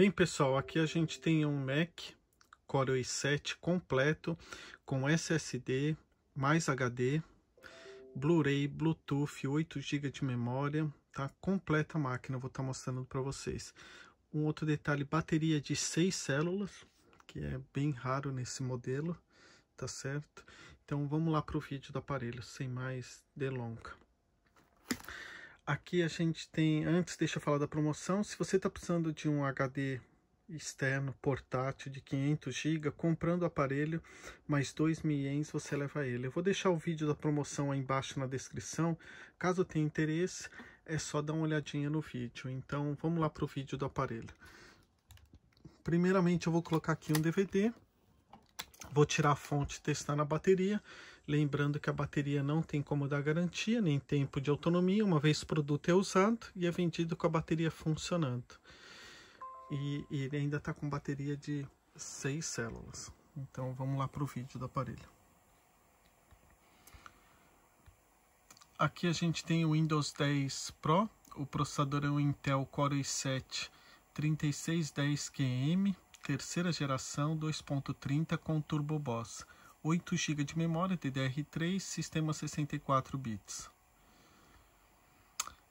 Bem, pessoal, aqui a gente tem um Mac Core i7 completo com SSD mais HD, Blu-ray, Bluetooth, 8 GB de memória, tá? Completa a máquina, vou estar tá mostrando para vocês. Um outro detalhe, bateria de 6 células, que é bem raro nesse modelo, tá certo? Então vamos lá para o vídeo do aparelho, sem mais delonga. Aqui a gente tem, antes deixa eu falar da promoção, se você está precisando de um HD externo portátil de 500 GB, comprando o aparelho, mais 2 mil ienes você leva ele. Eu vou deixar o vídeo da promoção aí embaixo na descrição, caso tenha interesse, é só dar uma olhadinha no vídeo. Então vamos lá para o vídeo do aparelho. Primeiramente eu vou colocar aqui um DVD, vou tirar a fonte e testar na bateria, Lembrando que a bateria não tem como dar garantia nem tempo de autonomia, uma vez o produto é usado e é vendido com a bateria funcionando. E, e ele ainda está com bateria de 6 células. Então vamos lá para o vídeo do aparelho. Aqui a gente tem o Windows 10 Pro, o processador é um Intel Core i7 3610QM, terceira geração 2.30 com Turbo Boss. 8 GB de memória DDR3, sistema 64 bits.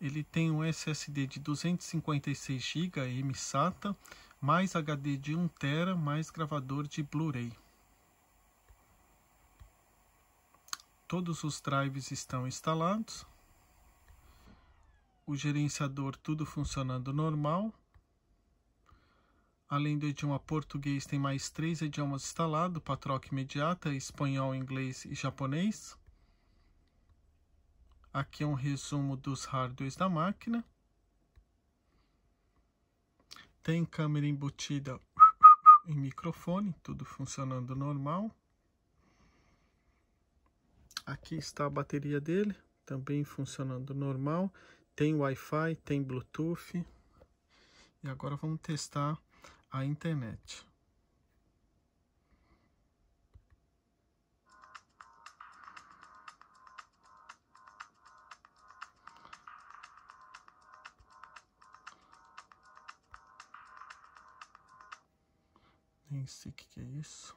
Ele tem um SSD de 256 GB SATA mais HD de 1 TB, mais gravador de Blu-ray. Todos os drives estão instalados. O gerenciador tudo funcionando normal. Além do idioma português, tem mais três idiomas instalados: patroca imediata, espanhol, inglês e japonês. Aqui é um resumo dos hardwares da máquina. Tem câmera embutida e microfone, tudo funcionando normal. Aqui está a bateria dele, também funcionando normal. Tem Wi-Fi, tem Bluetooth. E agora vamos testar a internet. Nem sei o que, que é isso.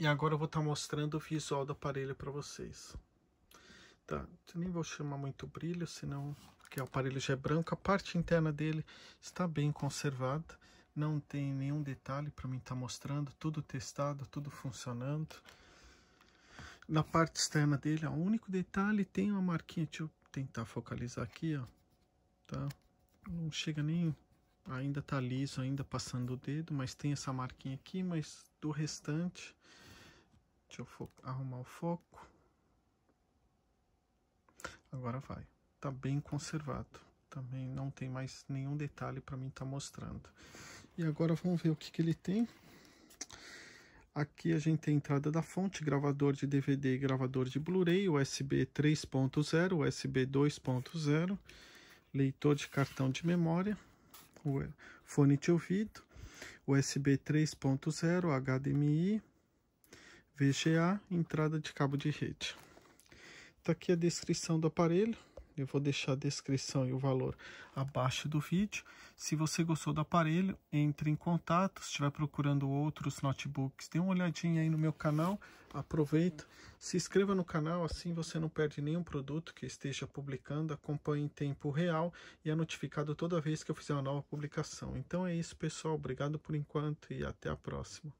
E agora eu vou estar tá mostrando o visual do aparelho para vocês. Tá, eu nem vou chamar muito brilho, senão que o aparelho já é branco. A parte interna dele está bem conservada, não tem nenhum detalhe para mim estar tá mostrando, tudo testado, tudo funcionando. Na parte externa dele, o único detalhe tem uma marquinha, deixa eu tentar focalizar aqui, ó, tá? Não chega nem ainda tá liso, ainda passando o dedo, mas tem essa marquinha aqui, mas do restante Deixa eu arrumar o foco. Agora vai. Tá bem conservado. Também não tem mais nenhum detalhe para mim estar tá mostrando. E agora vamos ver o que, que ele tem. Aqui a gente tem a entrada da fonte, gravador de DVD e gravador de Blu-ray, USB 3.0, USB 2.0, leitor de cartão de memória, fone de ouvido, USB 3.0, HDMI, VGA, entrada de cabo de rede. Está aqui a descrição do aparelho. Eu vou deixar a descrição e o valor abaixo do vídeo. Se você gostou do aparelho, entre em contato. Se estiver procurando outros notebooks, dê uma olhadinha aí no meu canal. Aproveita, se inscreva no canal, assim você não perde nenhum produto que esteja publicando. Acompanhe em tempo real e é notificado toda vez que eu fizer uma nova publicação. Então é isso, pessoal. Obrigado por enquanto e até a próxima.